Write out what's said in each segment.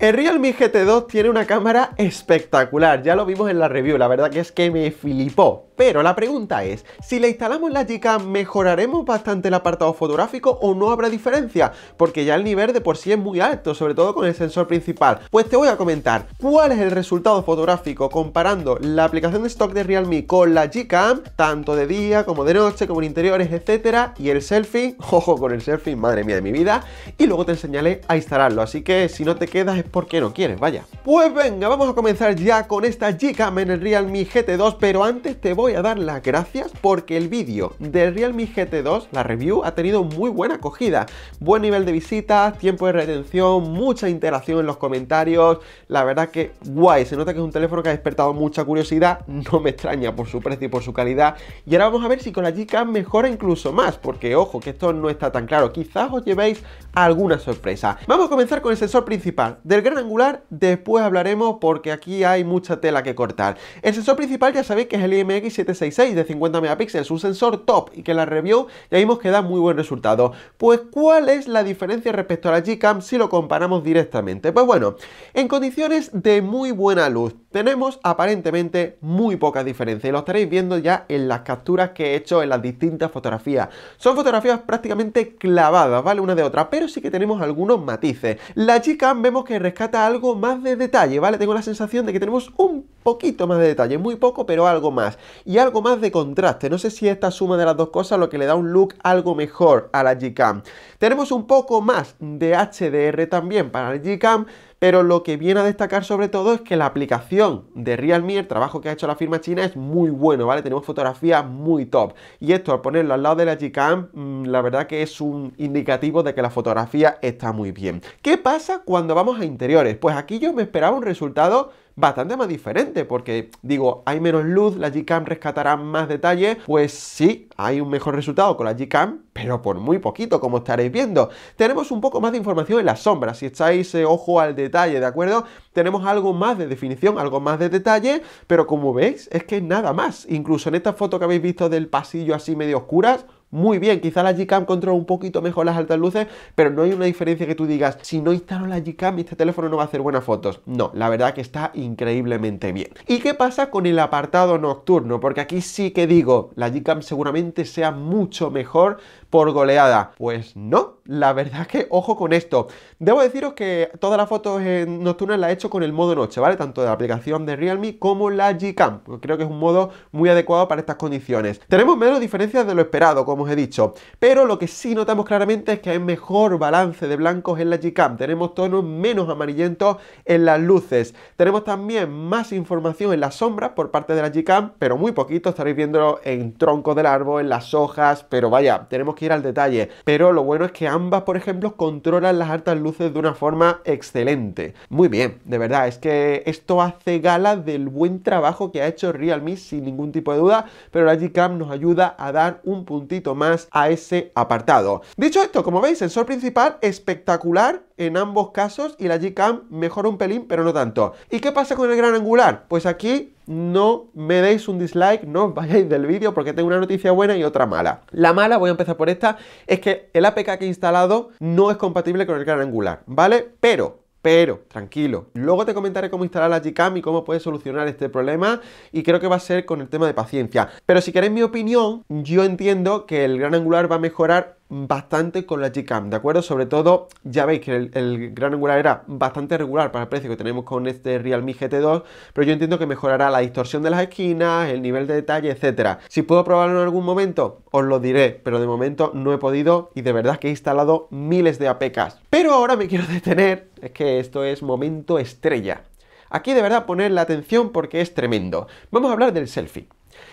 El Realme GT2 tiene una cámara espectacular, ya lo vimos en la review, la verdad que es que me flipó. Pero la pregunta es, si le instalamos la Gcam, ¿mejoraremos bastante el apartado fotográfico o no habrá diferencia? Porque ya el nivel de por sí es muy alto, sobre todo con el sensor principal. Pues te voy a comentar cuál es el resultado fotográfico comparando la aplicación de stock de Realme con la Gcam, tanto de día como de noche, como en interiores, etcétera, y el selfie, ojo con el selfie, madre mía de mi vida, y luego te enseñaré a instalarlo. Así que si no te quedas, porque no quieres, vaya. Pues venga, vamos a comenzar ya con esta Gcam en el Realme GT2, pero antes te voy a dar las gracias porque el vídeo del Realme GT2, la review, ha tenido muy buena acogida. Buen nivel de visitas, tiempo de retención, mucha interacción en los comentarios, la verdad que guay, se nota que es un teléfono que ha despertado mucha curiosidad, no me extraña por su precio y por su calidad. Y ahora vamos a ver si con la Gcam mejora incluso más, porque ojo, que esto no está tan claro, quizás os llevéis alguna sorpresa. Vamos a comenzar con el sensor principal del gran angular después hablaremos porque aquí hay mucha tela que cortar. El sensor principal ya sabéis que es el IMX766 de 50 megapíxeles, un sensor top y que la review ya vimos que da muy buen resultado. Pues ¿cuál es la diferencia respecto a la Gcam si lo comparamos directamente? Pues bueno, en condiciones de muy buena luz tenemos aparentemente muy poca diferencia y lo estaréis viendo ya en las capturas que he hecho en las distintas fotografías. Son fotografías prácticamente clavadas, ¿vale? Una de otra, pero sí que tenemos algunos matices. La Gcam vemos que rescata algo más de detalle, ¿vale? Tengo la sensación de que tenemos un poquito más de detalle, muy poco, pero algo más. Y algo más de contraste. No sé si esta suma de las dos cosas lo que le da un look algo mejor a la Gcam. Tenemos un poco más de HDR también para la Gcam, pero lo que viene a destacar sobre todo es que la aplicación de Realme, el trabajo que ha hecho la firma china, es muy bueno, ¿vale? Tenemos fotografías muy top. Y esto, al ponerlo al lado de la Gcam, mm, la verdad que es un indicativo de que la fotografía está muy bien. ¿Qué pasa cuando vamos a interiores? Pues aquí yo me esperaba un resultado bastante más diferente, porque digo, hay menos luz, la Gcam rescatará más detalles, pues sí, hay un mejor resultado con la Gcam, pero por muy poquito, como estaréis viendo. Tenemos un poco más de información en las sombras, si estáis eh, ojo al detalle, ¿de acuerdo? Tenemos algo más de definición, algo más de detalle, pero como veis, es que nada más. Incluso en esta foto que habéis visto del pasillo así medio oscuras, muy bien. Quizá la Gcam controla un poquito mejor las altas luces, pero no hay una diferencia que tú digas, si no instalo la Gcam, este teléfono no va a hacer buenas fotos. No, la verdad que está increíblemente bien. ¿Y qué pasa con el apartado nocturno? Porque aquí sí que digo, la Gcam seguramente sea mucho mejor por goleada. Pues no, la verdad que ojo con esto. Debo deciros que todas las fotos nocturnas las he hecho con el modo noche, ¿vale? Tanto de la aplicación de Realme como la Gcam. Creo que es un modo muy adecuado para estas condiciones. Tenemos menos diferencias de lo esperado, como he dicho. Pero lo que sí notamos claramente es que hay mejor balance de blancos en la Gcam. Tenemos tonos menos amarillentos en las luces. Tenemos también más información en las sombras por parte de la Gcam, pero muy poquito. Estaréis viéndolo en tronco del árbol, en las hojas, pero vaya, tenemos que ir al detalle. Pero lo bueno es que ambas, por ejemplo, controlan las altas luces de una forma excelente. Muy bien, de verdad, es que esto hace gala del buen trabajo que ha hecho Realme sin ningún tipo de duda, pero la Gcam nos ayuda a dar un puntito más a ese apartado. Dicho esto, como veis, sensor principal espectacular en ambos casos y la G-Cam mejora un pelín, pero no tanto. ¿Y qué pasa con el gran angular? Pues aquí no me deis un dislike, no os vayáis del vídeo porque tengo una noticia buena y otra mala. La mala, voy a empezar por esta, es que el APK que he instalado no es compatible con el gran angular, ¿vale? Pero pero tranquilo, luego te comentaré cómo instalar la Gcam y cómo puedes solucionar este problema y creo que va a ser con el tema de paciencia. Pero si queréis mi opinión, yo entiendo que el gran angular va a mejorar bastante con la Gcam, ¿de acuerdo? Sobre todo, ya veis que el, gran angular era bastante regular para el precio que tenemos con este Realme GT2, pero yo entiendo que mejorará la distorsión de las esquinas, el nivel de detalle, etcétera. Si puedo probarlo en algún momento, os lo diré, pero de momento no he podido y de verdad que he instalado miles de APKs. Pero ahora me quiero detener, es que esto es momento estrella. Aquí de verdad poner la atención porque es tremendo. Vamos a hablar del selfie.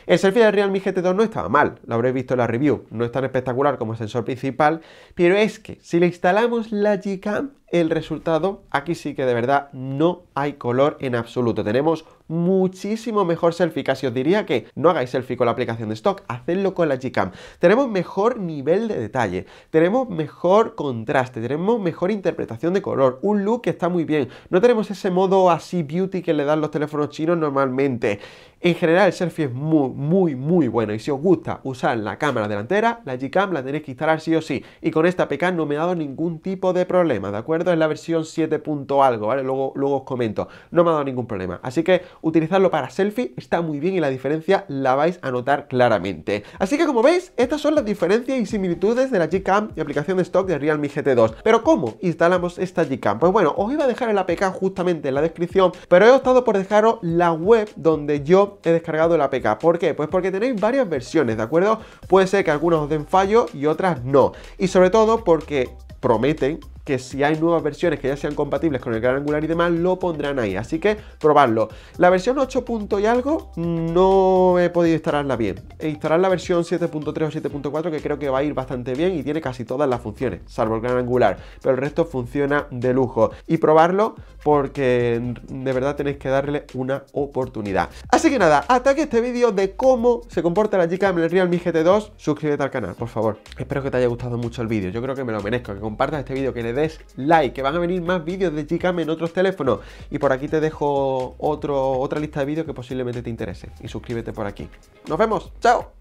El selfie del Realme GT2 no estaba mal, lo habréis visto en la review, no es tan espectacular como el sensor principal, pero es que si le instalamos la Gcam el resultado, aquí sí que de verdad no hay color en absoluto. Tenemos muchísimo mejor selfie, casi os diría que no hagáis selfie con la aplicación de stock, hacedlo con la Gcam. Tenemos mejor nivel de detalle, tenemos mejor contraste, tenemos mejor interpretación de color, un look que está muy bien, no tenemos ese modo así beauty que le dan los teléfonos chinos normalmente. En general el selfie es muy, muy, muy bueno y si os gusta usar la cámara delantera, la Gcam la tenéis que instalar sí o sí y con esta PK no me ha dado ningún tipo de problema, ¿de acuerdo? En es la versión 7. algo, ¿vale? Luego, luego os comento. No me ha dado ningún problema. Así que utilizarlo para selfie está muy bien y la diferencia la vais a notar claramente. Así que como veis, estas son las diferencias y similitudes de la Gcam y aplicación de stock de Realme GT2. Pero ¿cómo instalamos esta Gcam? Pues bueno, os iba a dejar el APK justamente en la descripción, pero he optado por dejaros la web donde yo he descargado el APK. ¿Por qué? Pues porque tenéis varias versiones, ¿de acuerdo? Puede ser que algunas os den fallo y otras no. Y sobre todo porque prometen que si hay nuevas versiones que ya sean compatibles con el gran angular y demás, lo pondrán ahí. Así que probarlo. La versión 8. y algo no he podido instalarla bien. instalar la versión 7.3 o 7.4 que creo que va a ir bastante bien y tiene casi todas las funciones, salvo el gran angular. Pero el resto funciona de lujo. Y probarlo porque de verdad tenéis que darle una oportunidad. Así que nada, hasta que este vídeo de cómo se comporta la Gcam en el Realme GT2. Suscríbete al canal, por favor. Espero que te haya gustado mucho el vídeo. Yo creo que me lo merezco. Que compartas este vídeo, que le des like, que van a venir más vídeos de Gcam en otros teléfonos. Y por aquí te dejo otro, otra lista de vídeos que posiblemente te interese. Y suscríbete por aquí. Nos vemos, chao.